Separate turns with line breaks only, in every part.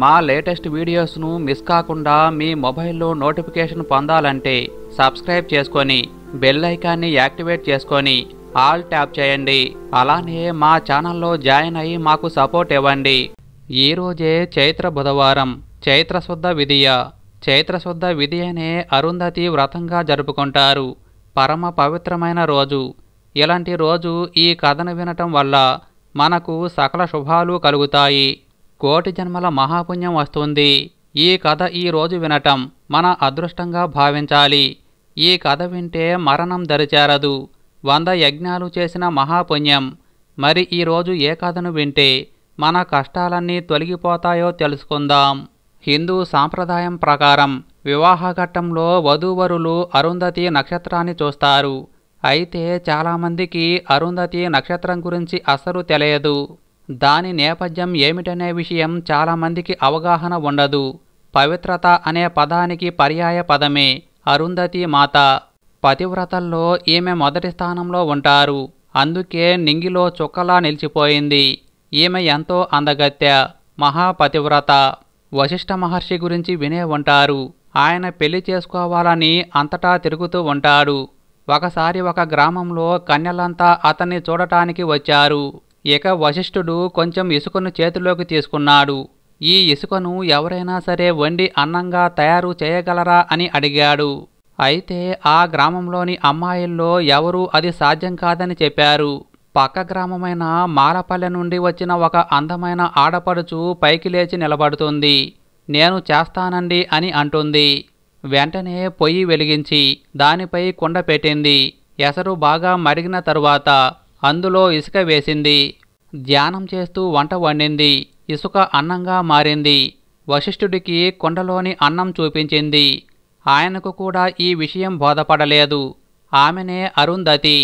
మా latest వీడియోస్ను miss కాకుండా మీ మొబైల్లో నోటిఫికేషన్ పొందాలంటే సబ్స్క్రైబ్ చేసుకొని బెల్ ఐకాన్ని యాక్టివేట్ చేసుకొని ఆల్ ట్యాప్ చేయండి అలానే మా ఛానల్లో జాయిన్ అయ్యి మాకు సపోర్ట్ ఇవ్వండి ఈరోజే చైత్ర బుధవారం చైత్రశుద్ధ విధియ చైత్రశుద్ధ విధియనే అరుంధతి వ్రతంగా జరుపుకుంటారు పరమ పవిత్రమైన రోజు ఇలాంటి రోజు ఈ కథను వినటం వల్ల మనకు సకల శుభాలు కలుగుతాయి కోటి జన్మల మహాపుణ్యం వస్తుంది ఈ కథ ఈరోజు వినటం మన అదృష్టంగా భావించాలి ఈ కథ వింటే మరణం దరిచేరదు వంద యజ్ఞాలు చేసిన మహాపుణ్యం మరి ఈరోజు ఏ కథను వింటే మన కష్టాలన్నీ తొలగిపోతాయో తెలుసుకుందాం హిందూ సాంప్రదాయం ప్రకారం వివాహఘట్టంలో వధూవరులు అరుంధతి నక్షత్రాన్ని చూస్తారు అయితే చాలామందికి అరుంధతి నక్షత్రం గురించి అసలు తెలియదు దాని నేపథ్యం ఏమిటనే విషయం చాలామందికి అవగాహన ఉండదు పవిత్రత అనే పదానికి పర్యాయ పదమే అరుంధతి మాత పతివ్రతల్లో ఈమె మొదటి స్థానంలో ఉంటారు అందుకే నింగిలో చుక్కలా నిలిచిపోయింది ఈమె ఎంతో అందగత్య మహాపతివ్రత వశిష్ఠ మహర్షి గురించి వినే ఉంటారు ఆయన పెళ్లి చేసుకోవాలని అంతటా తిరుగుతూ ఉంటాడు ఒకసారి ఒక గ్రామంలో కన్యలంతా అతన్ని చూడటానికి వచ్చారు ఇక వశిష్ఠుడు కొంచెం ఇసుకను చేతిలోకి తీసుకున్నాడు ఈ ఇసుకను ఎవరైనా సరే వండి అన్నంగా తయారు చేయగలరా అని అడిగాడు అయితే ఆ గ్రామంలోని అమ్మాయిల్లో ఎవరూ అది సాధ్యం కాదని చెప్పారు పక్క గ్రామమైన మాలపల్లె నుండి వచ్చిన ఒక అందమైన ఆడపడుచు పైకి లేచి నిలబడుతుంది నేను చేస్తానండి అని అంటుంది వెంటనే పొయ్యి వెలిగించి దానిపై కుండ పెట్టింది ఎసరు బాగా మరిగిన తరువాత అందులో ఇసుక వేసింది ధ్యానం చేస్తూ వంట వండింది ఇసుక అన్నంగా మారింది వశిష్ఠుడికి కొండలోని అన్నం చూపించింది ఆయనకు కూడా ఈ విషయం బోధపడలేదు ఆమెనే అరుంధతి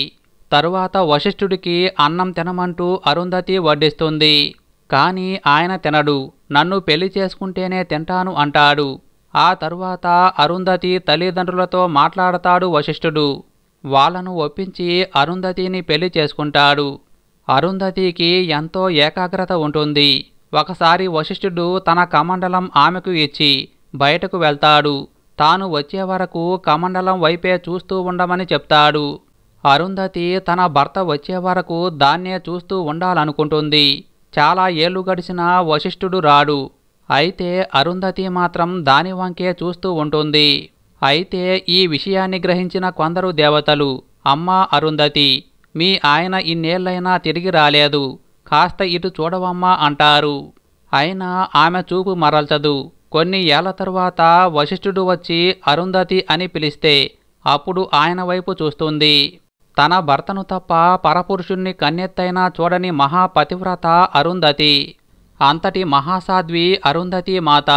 తరువాత వశిష్ఠుడికి అన్నం తినమంటూ అరుంధతి వడ్డిస్తుంది కానీ ఆయన తినడు నన్ను పెళ్లి చేసుకుంటేనే తింటాను అంటాడు ఆ తరువాత అరుంధతి తల్లిదండ్రులతో మాట్లాడతాడు వశిష్ఠుడు వాళ్ళను ఒప్పించి అరుంధతిని పెళ్లి చేసుకుంటాడు అరుంధతికి ఎంతో ఏకాగ్రత ఉంటుంది ఒకసారి వశిష్ఠుడు తన కమండలం ఆమెకు ఇచ్చి బయటకు వెళ్తాడు తాను వచ్చే వరకు కమండలం వైపే చూస్తూ ఉండమని చెప్తాడు అరుంధతి తన భర్త వచ్చే వరకు దాన్నే చూస్తూ ఉండాలనుకుంటుంది చాలా ఏళ్ళు గడిచినా వశిష్ఠుడు రాడు అయితే అరుంధతి మాత్రం దాని వంకే చూస్తూ ఉంటుంది అయితే ఈ విషయాన్ని గ్రహించిన కొందరు దేవతలు అమ్మా అరుంధతి మీ ఆయన ఇన్నేళ్లైనా తిరిగి రాలేదు కాస్త ఇటు చూడవమ్మా అంటారు అయినా ఆమె చూపు మరల్చదు కొన్ని ఏళ్ల తర్వాత వశిష్ఠుడు వచ్చి అరుంధతి అని పిలిస్తే అప్పుడు ఆయన వైపు చూస్తుంది తన భర్తను తప్ప పరపురుషుణ్ణి కన్నెత్తైనా చూడని మహాపతివ్రత అరుంధతి అంతటి మహాసాధ్వి అరుంధతి మాత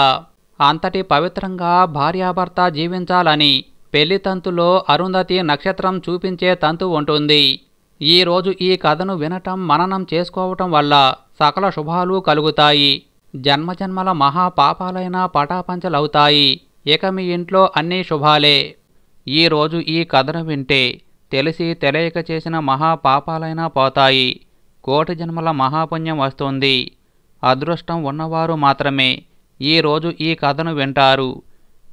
అంతటి పవిత్రంగా భార్యాభర్త జీవించాలని పెళ్లి తంతులో అరుంధతి నక్షత్రం చూపించే తంతు ఉంటుంది ఈరోజు ఈ కథను వినటం మననం చేసుకోవటం వల్ల సకల శుభాలు కలుగుతాయి జన్మజన్మల మహాపాపాలైన పటాపంచలవుతాయి ఇక మీ ఇంట్లో అన్నీ శుభాలే ఈరోజు ఈ కథను వింటే తెలిసి తెలియక చేసిన మహాపాపాలైనా పోతాయి కోటి జన్మల మహాపుణ్యం వస్తుంది అదృష్టం ఉన్నవారు మాత్రమే ఈరోజు ఈ కథను వింటారు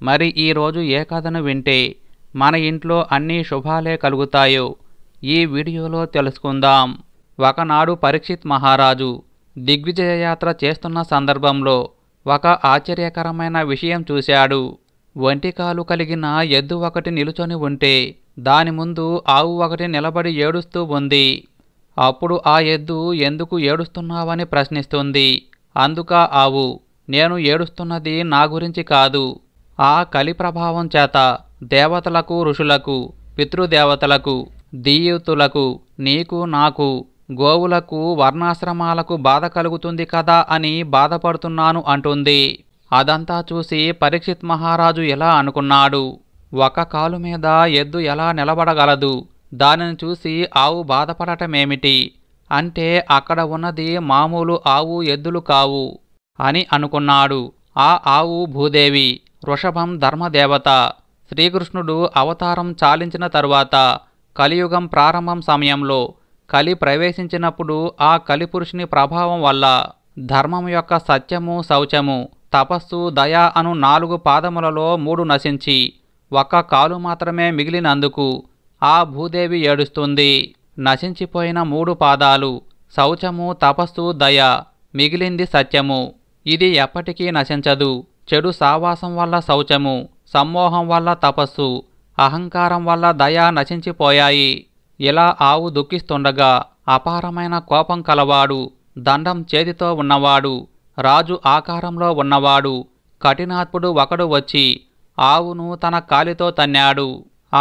మరి ఈరోజు ఏ కథను వింటే మన ఇంట్లో అన్ని శుభాలే కలుగుతాయో ఈ వీడియోలో తెలుసుకుందాం ఒకనాడు పరీక్షిత్ మహారాజు దిగ్విజయ యాత్ర చేస్తున్న సందర్భంలో ఒక ఆశ్చర్యకరమైన విషయం చూశాడు ఒంటికాలు కలిగిన ఎద్దు ఒకటి నిలుచొని ఉంటే దాని ముందు ఆవు ఒకటి నిలబడి ఏడుస్తూ ఉంది అప్పుడు ఆ ఎద్దు ఎందుకు ఏడుస్తున్నావని ప్రశ్నిస్తుంది అందుక ఆవు నేను ఏడుస్తున్నది నా గురించి కాదు ఆ కలి ప్రభావం చేత దేవతలకు ఋషులకు పితృదేవతలకు దీయుతులకు నీకు నాకు గోవులకు వర్ణాశ్రమాలకు బాధ కలుగుతుంది కదా అని బాధపడుతున్నాను అంటుంది అదంతా చూసి పరీక్షిత్ మహారాజు ఎలా అనుకున్నాడు ఒక కాలు మీద ఎద్దు ఎలా నిలబడగలదు దానిని చూసి ఆవు బాధపడటమేమిటి అంటే అక్కడ ఉన్నది మామూలు ఆవు ఎద్దులు కావు అని అనుకున్నాడు ఆ ఆవు భూదేవి వృషభం ధర్మదేవత శ్రీకృష్ణుడు అవతారం చాలించిన తరువాత కలియుగం ప్రారంభం సమయంలో కలి ప్రవేశించినప్పుడు ఆ కలిపురుషుని ప్రభావం వల్ల ధర్మం యొక్క సత్యము శౌచము తపస్సు దయ అను నాలుగు పాదములలో మూడు నశించి ఒక్క కాలు మాత్రమే మిగిలినందుకు ఆ భూదేవి ఏడుస్తుంది నశించిపోయిన మూడు పాదాలు శౌచము తపస్సు దయ మిగిలింది సత్యము ఇది ఎప్పటికీ నశించదు చెడు సావాసం వల్ల శౌచము సమ్మోహం వల్ల తపస్సు అహంకారం వల్ల దయ నశించిపోయాయి ఇలా ఆవు దుఃఖిస్తుండగా అపారమైన కోపం కలవాడు దండం చేతితో ఉన్నవాడు రాజు ఆకారంలో ఉన్నవాడు కఠినాత్ముడు ఒకడు వచ్చి ఆవును తన కాలితో తన్నాడు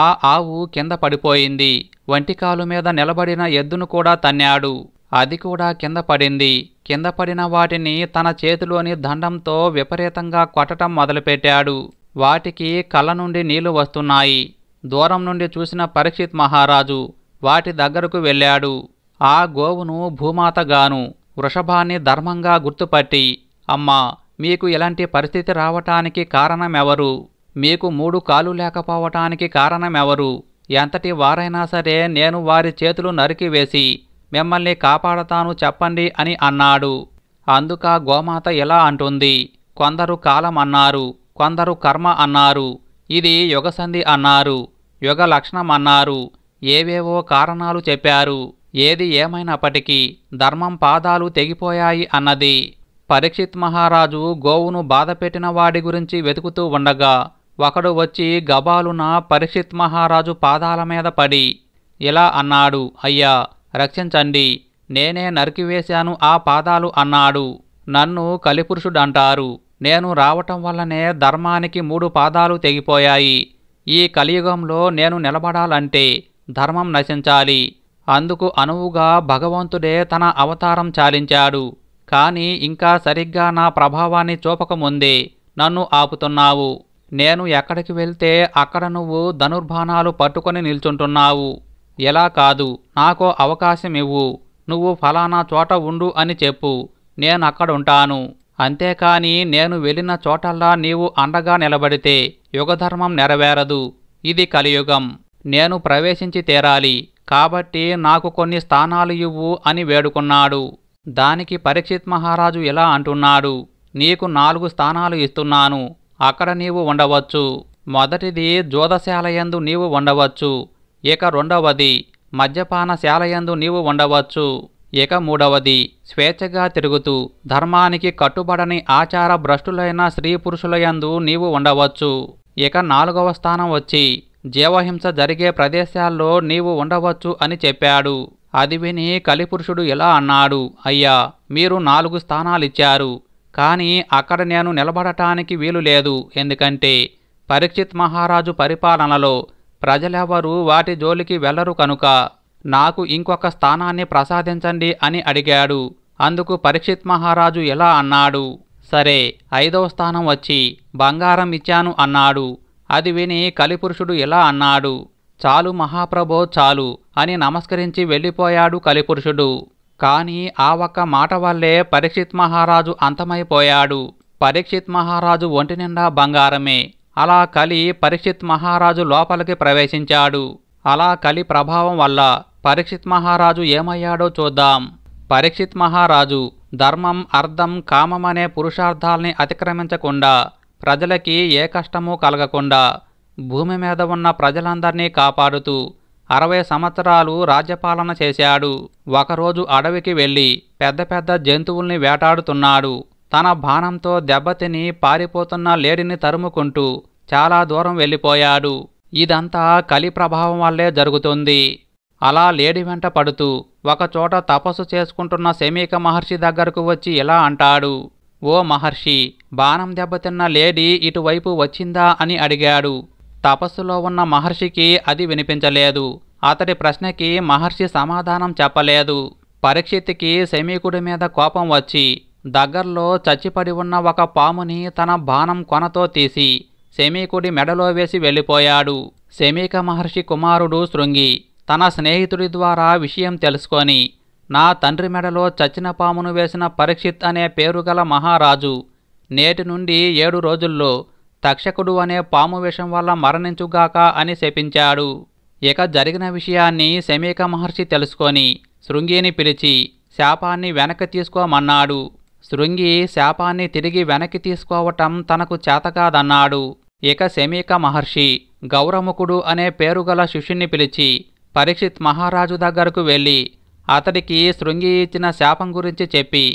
ఆ ఆవు కింద పడిపోయింది వంటికాలు మీద నిలబడిన ఎద్దును కూడా తన్నాడు అది కూడా కింద పడింది కింద పడిన వాటిని తన చేతిలోని దండంతో విపరీతంగా కొట్టడం మొదలుపెట్టాడు వాటికి కళ్ళ నుండి నీళ్లు వస్తున్నాయి దూరం నుండి చూసిన పరీక్షిత్ మహారాజు వాటి దగ్గరకు వెళ్ళాడు ఆ గోవును భూమాతగాను వృషభాన్ని ధర్మంగా గుర్తుపట్టి అమ్మా మీకు ఇలాంటి పరిస్థితి రావటానికి కారణమెవరు మీకు మూడు కాలు లేకపోవటానికి కారణమెవరు ఎంతటి వారైనా సరే నేను వారి చేతులు నరికివేసి మిమ్మల్ని కాపాడతాను చెప్పండి అని అన్నాడు అందుక గోమాత ఎలా అంటుంది కొందరు కాలం అన్నారు కొందరు కర్మ అన్నారు ఇది యుగసంధి అన్నారు యుగ లక్షణం అన్నారు ఏవేవో కారణాలు చెప్పారు ఏది ఏమైనప్పటికీ ధర్మం పాదాలు తెగిపోయాయి అన్నది పరీక్షిత్ మహారాజు గోవును బాధపెట్టిన వాడి గురించి వెతుకుతూ ఉండగా ఒకడు వచ్చి గబాలున పరీక్షిత్ మహారాజు పాదాల మీద పడి ఇలా అన్నాడు అయ్యా రక్షించండి నేనే నరికివేశాను ఆ పాదాలు అన్నాడు నన్ను కలిపురుషుడంటారు నేను రావటం వల్లనే ధర్మానికి మూడు పాదాలు తెగిపోయాయి ఈ కలియుగంలో నేను నిలబడాలంటే ధర్మం నశించాలి అందుకు అనువుగా భగవంతుడే తన అవతారం చాలించాడు కానీ ఇంకా సరిగ్గా నా ప్రభావాన్ని చూపకముందే నన్ను ఆపుతున్నావు నేను ఎక్కడికి వెళ్తే అక్కడ నువ్వు ధనుర్బాణాలు పట్టుకొని నిల్చుంటున్నావు ఎలా కాదు నాకో అవకాశం ఇవ్వు నువ్వు ఫలానా చోట ఉండు అని చెప్పు నేను ఉంటాను అంతేకాని నేను వెళ్ళిన చోటల్లా నీవు అండగా నిలబడితే యుగధర్మం నెరవేరదు ఇది కలియుగం నేను ప్రవేశించి తీరాలి కాబట్టి నాకు కొన్ని స్థానాలు ఇవ్వు అని వేడుకున్నాడు దానికి పరీక్షిత్ మహారాజు ఇలా అంటున్నాడు నీకు నాలుగు స్థానాలు ఇస్తున్నాను అక్కడ నీవు ఉండవచ్చు మొదటిది జోదశాలయందు నీవు ఉండవచ్చు ఇక రెండవది మద్యపానశాలయందు నీవు ఉండవచ్చు ఇక మూడవది స్వేచ్ఛగా తిరుగుతూ ధర్మానికి కట్టుబడని ఆచార భ్రష్టులైన స్త్రీ పురుషులయందు నీవు ఉండవచ్చు ఇక నాలుగవ స్థానం వచ్చి జీవహింస జరిగే ప్రదేశాల్లో నీవు ఉండవచ్చు అని చెప్పాడు అది విని కలిపురుషుడు ఇలా అన్నాడు అయ్యా మీరు నాలుగు స్థానాలిచ్చారు కానీ అక్కడ నేను నిలబడటానికి వీలు లేదు ఎందుకంటే పరీక్షిత్ మహారాజు పరిపాలనలో ప్రజలెవరూ వాటి జోలికి వెళ్లరు కనుక నాకు ఇంకొక స్థానాన్ని ప్రసాదించండి అని అడిగాడు అందుకు పరీక్షిత్ మహారాజు ఎలా అన్నాడు సరే ఐదవ స్థానం వచ్చి బంగారం ఇచ్చాను అన్నాడు అది విని కలిపురుషుడు ఇలా అన్నాడు చాలు మహాప్రభో చాలు అని నమస్కరించి వెళ్ళిపోయాడు కలిపురుషుడు కానీ ఆ ఒక్క మాట వల్లే పరీక్షిత్ మహారాజు అంతమైపోయాడు పరీక్షిత్ మహారాజు ఒంటి నిండా బంగారమే అలా కలి పరీక్షిత్ మహారాజు లోపలికి ప్రవేశించాడు అలా కలి ప్రభావం వల్ల పరీక్షిత్ మహారాజు ఏమయ్యాడో చూద్దాం పరీక్షిత్ మహారాజు ధర్మం అర్థం కామమనే పురుషార్థాల్ని అతిక్రమించకుండా ప్రజలకి ఏ కష్టమూ కలగకుండా భూమి మీద ఉన్న ప్రజలందరినీ కాపాడుతూ అరవై సంవత్సరాలు రాజ్యపాలన చేశాడు ఒకరోజు అడవికి వెళ్ళి పెద్ద పెద్ద జంతువుల్ని వేటాడుతున్నాడు తన బాణంతో దెబ్బతిని పారిపోతున్న లేడిని తరుముకుంటూ చాలా దూరం వెళ్ళిపోయాడు ఇదంతా కలి ప్రభావం వల్లే జరుగుతుంది అలా లేడి వెంట పడుతూ ఒకచోట తపస్సు చేసుకుంటున్న సమీక మహర్షి దగ్గరకు వచ్చి ఇలా అంటాడు ఓ మహర్షి బాణం దెబ్బతిన్న లేడీ ఇటువైపు వచ్చిందా అని అడిగాడు తపస్సులో ఉన్న మహర్షికి అది వినిపించలేదు అతడి ప్రశ్నకి మహర్షి సమాధానం చెప్పలేదు పరీక్షిత్కి సమీకుడి మీద కోపం వచ్చి దగ్గర్లో చచ్చిపడి ఉన్న ఒక పాముని తన బాణం కొనతో తీసి శమీకుడి మెడలో వేసి వెళ్ళిపోయాడు శమీక మహర్షి కుమారుడు శృంగి తన స్నేహితుడి ద్వారా విషయం తెలుసుకొని నా తండ్రి మెడలో చచ్చిన పామును వేసిన పరీక్షిత్ అనే పేరుగల మహారాజు నేటి నుండి ఏడు రోజుల్లో తక్షకుడు అనే పాము విషం వల్ల మరణించుగాక అని శపించాడు ఇక జరిగిన విషయాన్ని శమీక మహర్షి తెలుసుకొని శృంగిని పిలిచి శాపాన్ని వెనక్కి తీసుకోమన్నాడు శృంగి శాపాన్ని తిరిగి వెనక్కి తీసుకోవటం తనకు చేతకాదన్నాడు ఇక శమీక మహర్షి గౌరముఖుడు అనే పేరుగల శిష్యుణ్ణి పిలిచి పరీక్షిత్ మహారాజు దగ్గరకు వెళ్ళి అతడికి శృంగి ఇచ్చిన శాపం గురించి చెప్పి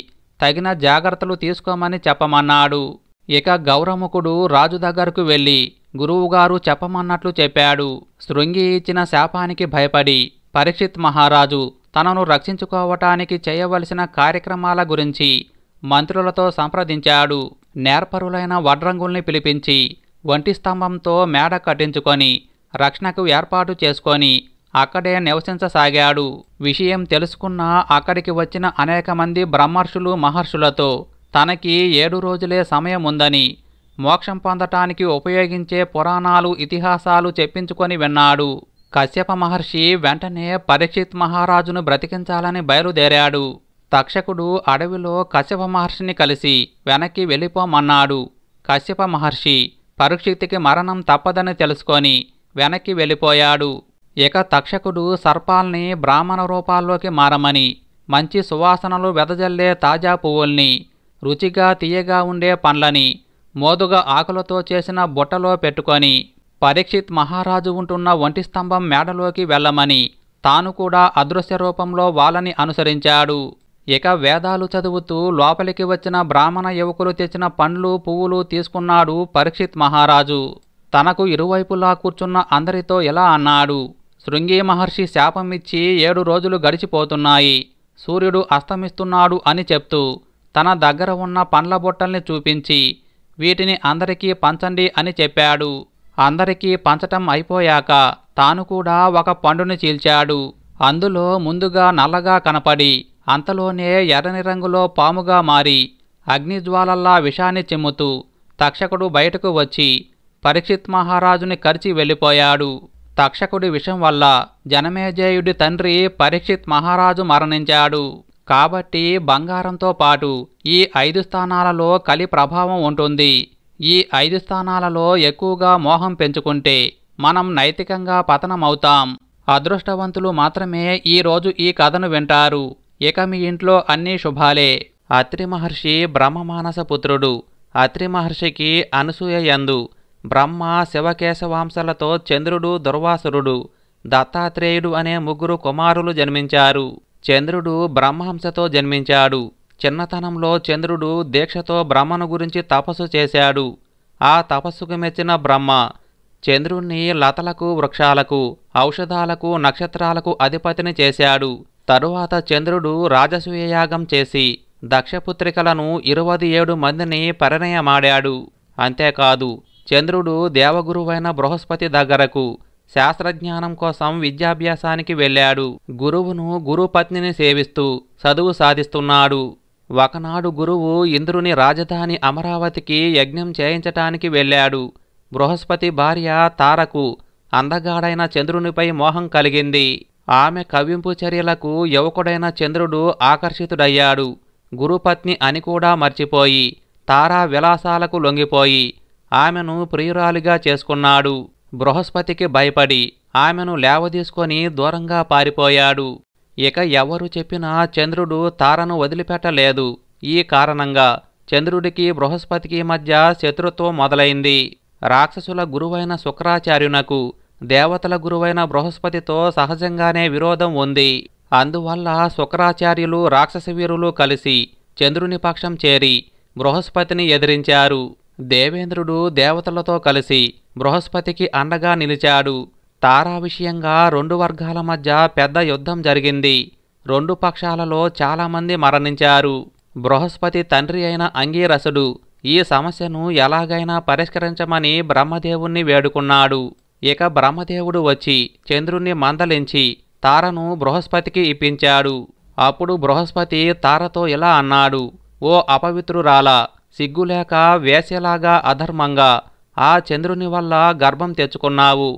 తగిన జాగ్రత్తలు తీసుకోమని చెప్పమన్నాడు ఇక గౌరముఖుడు రాజు దగ్గరకు వెళ్ళి గురువుగారు చెప్పమన్నట్లు చెప్పాడు శృంగి ఇచ్చిన శాపానికి భయపడి పరీక్షిత్ మహారాజు తనను రక్షించుకోవటానికి చేయవలసిన కార్యక్రమాల గురించి మంత్రులతో సంప్రదించాడు నేర్పరులైన వడ్రంగుల్ని పిలిపించి వంటి స్తంభంతో మేడ కట్టించుకొని రక్షణకు ఏర్పాటు చేసుకొని అక్కడే నివసించసాగాడు విషయం తెలుసుకున్న అక్కడికి వచ్చిన అనేక మంది బ్రహ్మర్షులు మహర్షులతో తనకి ఏడు రోజులే సమయం ఉందని మోక్షం పొందటానికి ఉపయోగించే పురాణాలు ఇతిహాసాలు చెప్పించుకొని విన్నాడు కశ్యప మహర్షి వెంటనే పరీక్షిత్ మహారాజును బ్రతికించాలని బయలుదేరాడు తక్షకుడు అడవిలో కశ్యప మహర్షిని కలిసి వెనక్కి వెళ్ళిపోమన్నాడు కశ్యప మహర్షి పరీక్షితికి మరణం తప్పదని తెలుసుకొని వెనక్కి వెళ్ళిపోయాడు ఇక తక్షకుడు సర్పాల్ని బ్రాహ్మణ రూపాల్లోకి మారమని మంచి సువాసనలు వెదజల్లే తాజా పువ్వుల్ని రుచిగా తీయగా ఉండే పండ్లని మోదుగా ఆకులతో చేసిన బుట్టలో పెట్టుకొని పరీక్షిత్ మహారాజు ఉంటున్న ఒంటి స్తంభం మేడలోకి వెళ్ళమని తాను కూడా అదృశ్య రూపంలో వాళ్ళని అనుసరించాడు ఇక వేదాలు చదువుతూ లోపలికి వచ్చిన బ్రాహ్మణ యువకులు తెచ్చిన పండ్లు పువ్వులు తీసుకున్నాడు పరీక్షిత్ మహారాజు తనకు ఇరువైపులా కూర్చున్న అందరితో ఇలా అన్నాడు శృంగి మహర్షి శాపం ఇచ్చి ఏడు రోజులు గడిచిపోతున్నాయి సూర్యుడు అస్తమిస్తున్నాడు అని చెప్తూ తన దగ్గర ఉన్న పండ్ల బుట్టల్ని చూపించి వీటిని అందరికీ పంచండి అని చెప్పాడు అందరికీ పంచటం అయిపోయాక తాను కూడా ఒక పండుని చీల్చాడు అందులో ముందుగా నల్లగా కనపడి అంతలోనే ఎర్రని రంగులో పాముగా మారి అగ్నిజ్వాలల్లా విషాన్ని చెమ్ముతూ తక్షకుడు బయటకు వచ్చి పరీక్షిత్ మహారాజుని కరిచి వెళ్ళిపోయాడు తక్షకుడి విషం వల్ల జనమేజయుడి తండ్రి పరీక్షిత్ మహారాజు మరణించాడు కాబట్టి బంగారంతో పాటు ఈ ఐదు స్థానాలలో కలి ప్రభావం ఉంటుంది ఈ ఐదు స్థానాలలో ఎక్కువగా మోహం పెంచుకుంటే మనం నైతికంగా పతనమవుతాం అదృష్టవంతులు మాత్రమే ఈరోజు ఈ కథను వింటారు ఇక మీ ఇంట్లో అన్నీ శుభాలే అత్రి మహర్షి బ్రహ్మమానస పుత్రుడు అత్రి మహర్షికి అనసూయ యందు బ్రహ్మ శివకేశవాంశలతో చంద్రుడు దుర్వాసురుడు దత్తాత్రేయుడు అనే ముగ్గురు కుమారులు జన్మించారు చంద్రుడు బ్రహ్మహంసతో జన్మించాడు చిన్నతనంలో చంద్రుడు దీక్షతో బ్రహ్మను గురించి తపస్సు చేశాడు ఆ తపస్సుకు మెచ్చిన బ్రహ్మ చంద్రుణ్ణి లతలకు వృక్షాలకు ఔషధాలకు నక్షత్రాలకు అధిపతిని చేశాడు తరువాత చంద్రుడు రాజసూయయాగం చేసి దక్షపుత్రికలను ఇరవది ఏడు మందిని పరిణయమాడాడు అంతేకాదు చంద్రుడు దేవగురువైన బృహస్పతి దగ్గరకు శాస్త్రజ్ఞానం కోసం విద్యాభ్యాసానికి వెళ్ళాడు గురువును గురుపత్నిని సేవిస్తూ చదువు సాధిస్తున్నాడు ఒకనాడు గురువు ఇంద్రుని రాజధాని అమరావతికి యజ్ఞం చేయించటానికి వెళ్ళాడు బృహస్పతి భార్య తారకు అందగాడైన చంద్రునిపై మోహం కలిగింది ఆమె కవింపు చర్యలకు యువకుడైన చంద్రుడు ఆకర్షితుడయ్యాడు గురుపత్ని అని కూడా మర్చిపోయి తారా విలాసాలకు లొంగిపోయి ఆమెను ప్రియురాలిగా చేసుకున్నాడు బృహస్పతికి భయపడి ఆమెను లేవదీసుకొని దూరంగా పారిపోయాడు ఇక ఎవరు చెప్పినా చంద్రుడు తారను వదిలిపెట్టలేదు ఈ కారణంగా చంద్రుడికి బృహస్పతికి మధ్య శత్రుత్వం మొదలైంది రాక్షసుల గురువైన శుక్రాచార్యునకు దేవతల గురువైన బృహస్పతితో సహజంగానే విరోధం ఉంది అందువల్ల శుక్రాచార్యులు రాక్షసవీరులు కలిసి చంద్రుని పక్షం చేరి బృహస్పతిని ఎదిరించారు దేవేంద్రుడు దేవతలతో కలిసి బృహస్పతికి అండగా నిలిచాడు తారా విషయంగా రెండు వర్గాల మధ్య పెద్ద యుద్ధం జరిగింది రెండు పక్షాలలో చాలామంది మరణించారు బృహస్పతి తండ్రి అయిన అంగీరసుడు ఈ సమస్యను ఎలాగైనా పరిష్కరించమని బ్రహ్మదేవుణ్ణి వేడుకున్నాడు ఇక బ్రహ్మదేవుడు వచ్చి చంద్రుణ్ణి మందలించి తారను బృహస్పతికి ఇప్పించాడు అప్పుడు బృహస్పతి తారతో ఇలా అన్నాడు ఓ అపవిత్రురాలా సిగ్గులేక వేసేలాగా అధర్మంగా ఆ చంద్రుని వల్ల గర్భం తెచ్చుకున్నావు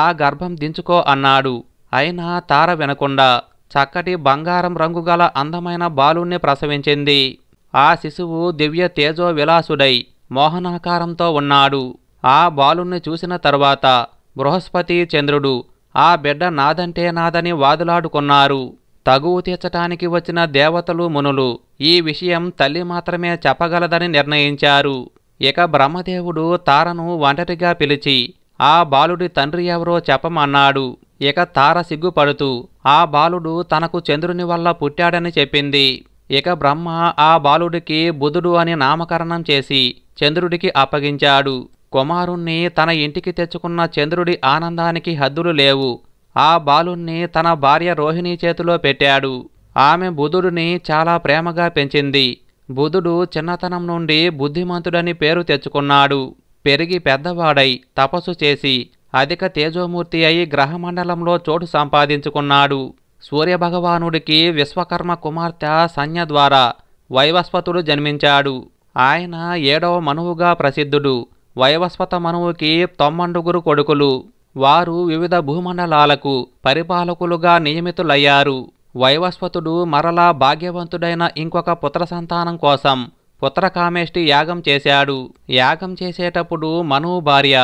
ఆ గర్భం దించుకో అన్నాడు అయినా తార వినకుండా చక్కటి బంగారం రంగుగల అందమైన బాలుణ్ణి ప్రసవించింది ఆ శిశువు దివ్య తేజో విలాసుడై మోహనాకారంతో ఉన్నాడు ఆ బాలుణ్ణి చూసిన తర్వాత బృహస్పతి చంద్రుడు ఆ బిడ్డ నాదంటే నాదని వాదులాడుకున్నారు తగువు తీర్చటానికి వచ్చిన దేవతలు మునులు ఈ విషయం తల్లి మాత్రమే చెప్పగలదని నిర్ణయించారు ఇక బ్రహ్మదేవుడు తారను ఒంటరిగా పిలిచి ఆ బాలుడి తండ్రి ఎవరో చెప్పమన్నాడు ఇక తార సిగ్గుపడుతూ ఆ బాలుడు తనకు చంద్రుని వల్ల పుట్టాడని చెప్పింది ఇక బ్రహ్మ ఆ బాలుడికి బుధుడు అని నామకరణం చేసి చంద్రుడికి అప్పగించాడు కుమారుణ్ణి తన ఇంటికి తెచ్చుకున్న చంద్రుడి ఆనందానికి హద్దులు లేవు ఆ బాలుణ్ణి తన భార్య రోహిణి చేతిలో పెట్టాడు ఆమె బుధుడిని చాలా ప్రేమగా పెంచింది బుధుడు చిన్నతనం నుండి బుద్ధిమంతుడని పేరు తెచ్చుకున్నాడు పెరిగి పెద్దవాడై తపస్సు చేసి అధిక తేజోమూర్తి అయి గ్రహమండలంలో చోటు సంపాదించుకున్నాడు సూర్యభగవానుడికి విశ్వకర్మ కుమార్తె సంజ్ఞ ద్వారా వైవస్వతుడు జన్మించాడు ఆయన ఏడవ మనువుగా ప్రసిద్ధుడు వైవస్వత మనువుకి తొమ్మండుగురు కొడుకులు వారు వివిధ భూమండలాలకు పరిపాలకులుగా నియమితులయ్యారు వైవస్వతుడు మరలా భాగ్యవంతుడైన ఇంకొక పుత్ర సంతానం కోసం పుత్రకామేష్టి యాగం చేశాడు యాగం చేసేటప్పుడు మనువు భార్య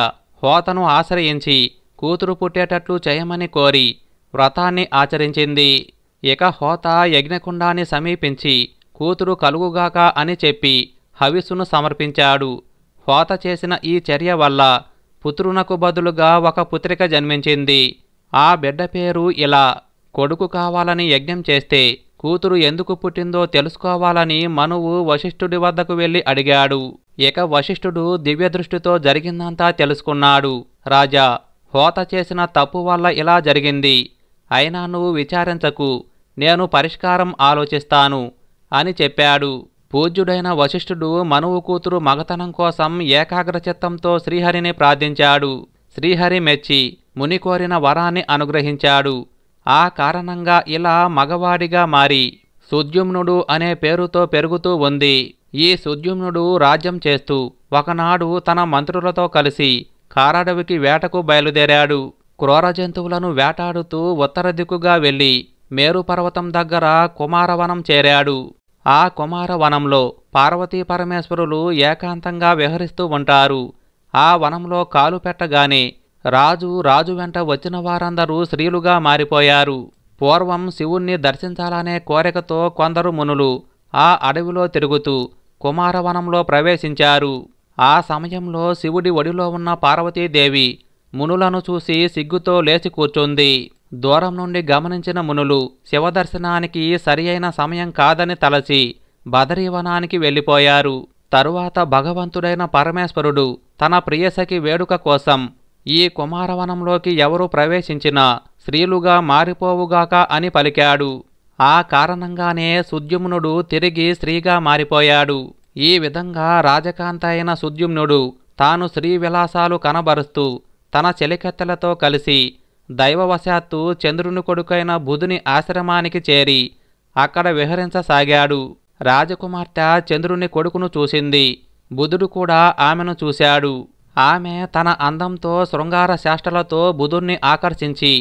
హోతను ఆశ్రయించి కూతురు పుట్టేటట్లు చేయమని కోరి వ్రతాన్ని ఆచరించింది ఇక హోత యజ్ఞకుండాన్ని సమీపించి కూతురు కలుగుగాక అని చెప్పి హవిస్సును సమర్పించాడు హోత చేసిన ఈ చర్య వల్ల పుత్రునకు బదులుగా ఒక పుత్రిక జన్మించింది ఆ బిడ్డ పేరు ఇలా కొడుకు కావాలని యజ్ఞం చేస్తే కూతురు ఎందుకు పుట్టిందో తెలుసుకోవాలని మనువు వశిష్ఠుడి వద్దకు వెళ్ళి అడిగాడు ఇక వశిష్ఠుడు దివ్యదృష్టితో జరిగిందంతా తెలుసుకున్నాడు రాజా హోత చేసిన తప్పు వల్ల ఇలా జరిగింది అయినా నువ్వు విచారించకు నేను పరిష్కారం ఆలోచిస్తాను అని చెప్పాడు పూజ్యుడైన వశిష్ఠుడు మనువు కూతురు మగతనం కోసం ఏకాగ్ర చిత్తంతో శ్రీహరిని ప్రార్థించాడు శ్రీహరి మెచ్చి ముని కోరిన వరాన్ని అనుగ్రహించాడు ఆ కారణంగా ఇలా మగవాడిగా మారి సుద్యుమ్నుడు అనే పేరుతో పెరుగుతూ ఉంది ఈ సుద్యుమ్నుడు రాజ్యం చేస్తూ ఒకనాడు తన మంత్రులతో కలిసి కారడవికి వేటకు బయలుదేరాడు క్రూర జంతువులను వేటాడుతూ ఉత్తర దిక్కుగా వెళ్ళి మేరుపర్వతం దగ్గర కుమారవనం చేరాడు ఆ కుమారవనంలో పార్వతీ పరమేశ్వరులు ఏకాంతంగా విహరిస్తూ ఉంటారు ఆ వనంలో కాలు పెట్టగానే రాజు రాజు వెంట వచ్చిన వారందరూ స్త్రీలుగా మారిపోయారు పూర్వం శివుణ్ణి దర్శించాలనే కోరికతో కొందరు మునులు ఆ అడవిలో తిరుగుతూ కుమారవనంలో ప్రవేశించారు ఆ సమయంలో శివుడి ఒడిలో ఉన్న పార్వతీదేవి మునులను చూసి సిగ్గుతో లేచి కూర్చుంది దూరం నుండి గమనించిన మునులు శివదర్శనానికి సరియైన సమయం కాదని తలచి బదరీవనానికి వెళ్ళిపోయారు తరువాత భగవంతుడైన పరమేశ్వరుడు తన ప్రియసకి వేడుక కోసం ఈ కుమారవనంలోకి ఎవరు ప్రవేశించినా స్త్రీలుగా మారిపోవుగాక అని పలికాడు ఆ కారణంగానే సుద్యుమ్నుడు తిరిగి స్త్రీగా మారిపోయాడు ఈ విధంగా రాజకాంత అయిన సుద్యుమ్నుడు తాను విలాసాలు కనబరుస్తూ తన చెలికత్తెలతో కలిసి దైవవశాత్తు చంద్రుని కొడుకైన బుధుని ఆశ్రమానికి చేరి అక్కడ విహరించసాగాడు రాజకుమార్తె చంద్రుని కొడుకును చూసింది బుధుడు కూడా ఆమెను చూశాడు ఆమె తన అందంతో శృంగార శాష్టలతో బుధుణ్ణి ఆకర్షించి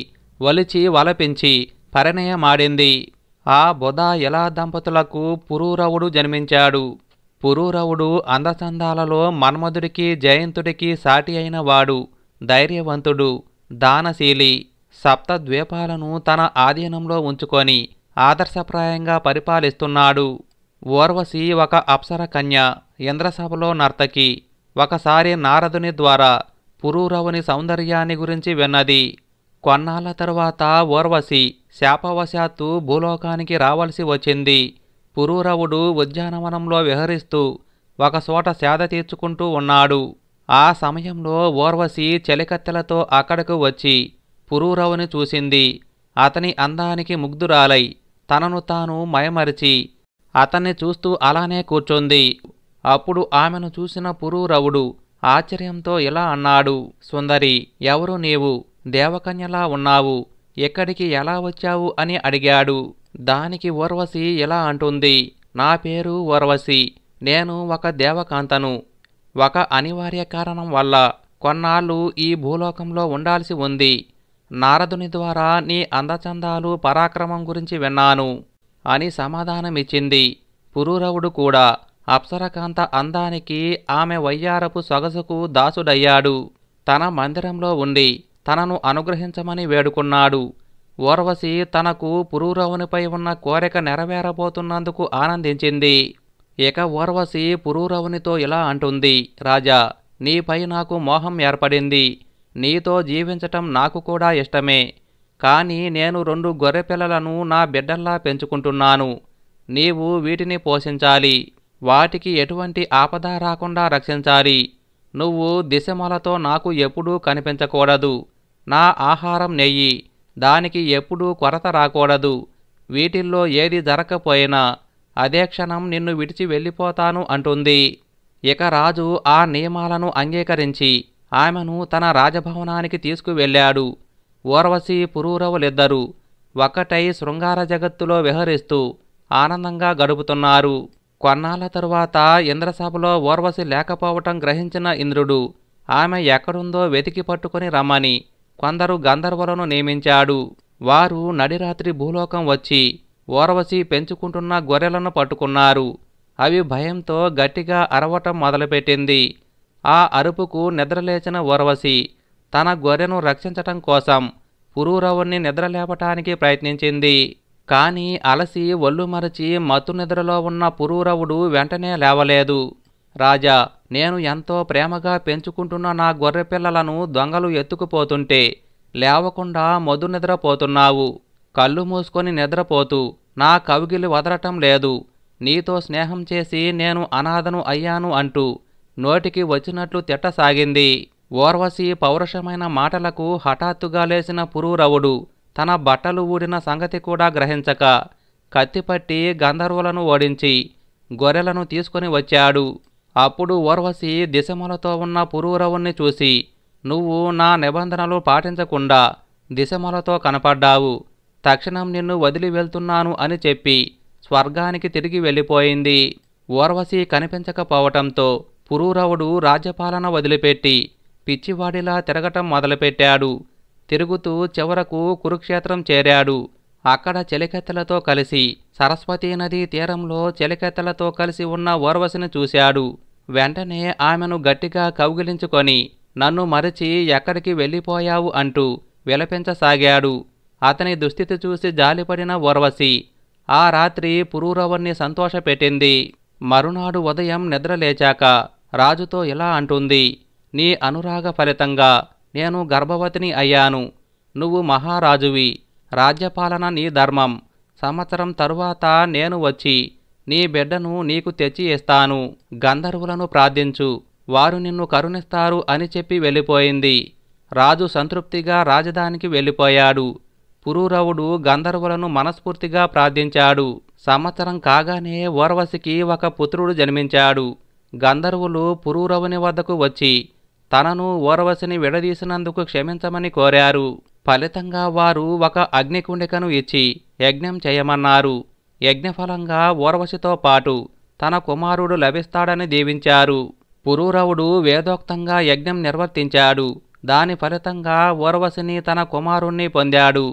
వలిచి వలపించి పరిణయమాడింది ఆ బుధ ఎలా దంపతులకు పురూరవుడు జన్మించాడు పురూరవుడు అందచందాలలో మన్మధుడికి జయంతుడికి సాటి అయినవాడు ధైర్యవంతుడు దానశీలి సప్తద్వీపాలను తన ఆధీనంలో ఉంచుకొని ఆదర్శప్రాయంగా పరిపాలిస్తున్నాడు ఓర్వశి ఒక అప్సర కన్య ఇంద్రసభలో నర్తకి ఒకసారి నారదుని ద్వారా పురూరవుని సౌందర్యాన్ని గురించి విన్నది కొన్నాళ్ళ తరువాత ఓర్వశి శాపవశాత్తు భూలోకానికి రావలసి వచ్చింది పురూరవుడు ఉద్యానవనంలో విహరిస్తూ ఒకసోట సేద తీర్చుకుంటూ ఉన్నాడు ఆ సమయంలో ఓర్వశి చెలికత్తెలతో అక్కడకు వచ్చి పురూరవుని చూసింది అతని అందానికి ముగ్ధురాలై తనను తాను మయమరిచి అతన్ని చూస్తూ అలానే కూర్చుంది అప్పుడు ఆమెను చూసిన పురూరవుడు ఆశ్చర్యంతో ఇలా అన్నాడు సుందరి ఎవరు నీవు దేవకన్యలా ఉన్నావు ఎక్కడికి ఎలా వచ్చావు అని అడిగాడు దానికి ఓర్వశి ఇలా అంటుంది నా పేరు ఓర్వశి నేను ఒక దేవకాంతను ఒక అనివార్య కారణం వల్ల కొన్నాళ్ళు ఈ భూలోకంలో ఉండాల్సి ఉంది నారదుని ద్వారా నీ అందచందాలు పరాక్రమం గురించి విన్నాను అని సమాధానమిచ్చింది పురూరవుడు కూడా అప్సరకాంత అందానికి ఆమె వయ్యారపు సొగసుకు దాసుడయ్యాడు తన మందిరంలో ఉండి తనను అనుగ్రహించమని వేడుకున్నాడు ఓర్వశి తనకు పురూరవునిపై ఉన్న కోరిక నెరవేరబోతున్నందుకు ఆనందించింది ఇక ఊర్వశి పురూరవునితో ఇలా అంటుంది రాజా నీపై నాకు మోహం ఏర్పడింది నీతో జీవించటం నాకు కూడా ఇష్టమే కానీ నేను రెండు గొర్రె పిల్లలను నా బిడ్డల్లా పెంచుకుంటున్నాను నీవు వీటిని పోషించాలి వాటికి ఎటువంటి ఆపద రాకుండా రక్షించాలి నువ్వు దిశమలతో నాకు ఎప్పుడూ కనిపించకూడదు నా ఆహారం నెయ్యి దానికి ఎప్పుడూ కొరత రాకూడదు వీటిల్లో ఏది జరగకపోయినా అదే క్షణం నిన్ను విడిచి వెళ్ళిపోతాను అంటుంది ఇక రాజు ఆ నియమాలను అంగీకరించి ఆమెను తన రాజభవనానికి తీసుకువెళ్ళాడు ఓర్వశి పురూరవులిద్దరూ ఒక్కటై శృంగార జగత్తులో విహరిస్తూ ఆనందంగా గడుపుతున్నారు కొన్నాళ్ళ తరువాత ఇంద్రసభలో ఓర్వశి లేకపోవటం గ్రహించిన ఇంద్రుడు ఆమె ఎక్కడుందో వెతికి పట్టుకుని రమ్మని కొందరు గంధర్వులను నియమించాడు వారు నడిరాత్రి భూలోకం వచ్చి ఓరవసి పెంచుకుంటున్న గొర్రెలను పట్టుకున్నారు అవి భయంతో గట్టిగా అరవటం మొదలుపెట్టింది ఆ అరుపుకు నిద్రలేచిన ఓరవసి తన గొర్రెను రక్షించటం కోసం పురూరవుణ్ణి నిద్రలేపటానికి ప్రయత్నించింది కానీ అలసి ఒళ్ళు మరచి మత్తు నిద్రలో ఉన్న పురూరవుడు వెంటనే లేవలేదు రాజా నేను ఎంతో ప్రేమగా పెంచుకుంటున్న నా గొర్రె పిల్లలను దొంగలు ఎత్తుకుపోతుంటే లేవకుండా మధు నిద్రపోతున్నావు కళ్ళు మూసుకొని నిద్రపోతూ నా కవిగిలి వదలటం లేదు నీతో స్నేహం చేసి నేను అనాథను అయ్యాను అంటూ నోటికి వచ్చినట్లు తిట్టసాగింది ఓర్వశి పౌరుషమైన మాటలకు హఠాత్తుగా లేచిన పురూరవుడు తన బట్టలు ఊడిన సంగతి కూడా గ్రహించక కత్తిపట్టి గంధర్వులను ఓడించి గొర్రెలను తీసుకుని వచ్చాడు అప్పుడు ఓర్వశి దిశమలతో ఉన్న పురూరవుణ్ణి చూసి నువ్వు నా నిబంధనలు పాటించకుండా దిశమలతో కనపడ్డావు తక్షణం నిన్ను వదిలి వెళ్తున్నాను అని చెప్పి స్వర్గానికి తిరిగి వెళ్ళిపోయింది ఊర్వశి కనిపించకపోవటంతో పురూరవుడు రాజ్యపాలన వదిలిపెట్టి పిచ్చివాడిలా తిరగటం మొదలుపెట్టాడు తిరుగుతూ చివరకు కురుక్షేత్రం చేరాడు అక్కడ చెలికెత్తలతో కలిసి సరస్వతీ నదీ తీరంలో చెలికెత్తలతో కలిసి ఉన్న ఊర్వశిని చూశాడు వెంటనే ఆమెను గట్టిగా కౌగిలించుకొని నన్ను మరచి ఎక్కడికి వెళ్ళిపోయావు అంటూ విలపించసాగాడు అతని దుస్థితి చూసి జాలిపడిన ఊర్వశి ఆ రాత్రి పురూరవుణ్ణి సంతోషపెట్టింది మరునాడు ఉదయం నిద్రలేచాక రాజుతో ఇలా అంటుంది నీ అనురాగ ఫలితంగా నేను గర్భవతిని అయ్యాను నువ్వు మహారాజువి రాజ్యపాలన నీ ధర్మం సంవత్సరం తరువాత నేను వచ్చి నీ బిడ్డను నీకు తెచ్చి ఇస్తాను గంధర్వులను ప్రార్థించు వారు నిన్ను కరుణిస్తారు అని చెప్పి వెళ్ళిపోయింది రాజు సంతృప్తిగా రాజధానికి వెళ్ళిపోయాడు పురూరవుడు గంధర్వులను మనస్ఫూర్తిగా ప్రార్థించాడు సంవత్సరం కాగానే ఓర్వశికి ఒక పుత్రుడు జన్మించాడు గంధర్వులు పురూరవుని వద్దకు వచ్చి తనను ఓర్వశిని విడదీసినందుకు క్షమించమని కోరారు ఫలితంగా వారు ఒక అగ్నికుండికను ఇచ్చి యజ్ఞం చేయమన్నారు యజ్ఞఫలంగా ఓర్వశితో పాటు తన కుమారుడు లభిస్తాడని దీవించారు పురూరవుడు వేదోక్తంగా యజ్ఞం నిర్వర్తించాడు దాని ఫలితంగా ఓర్వశిని తన కుమారుణ్ణి పొందాడు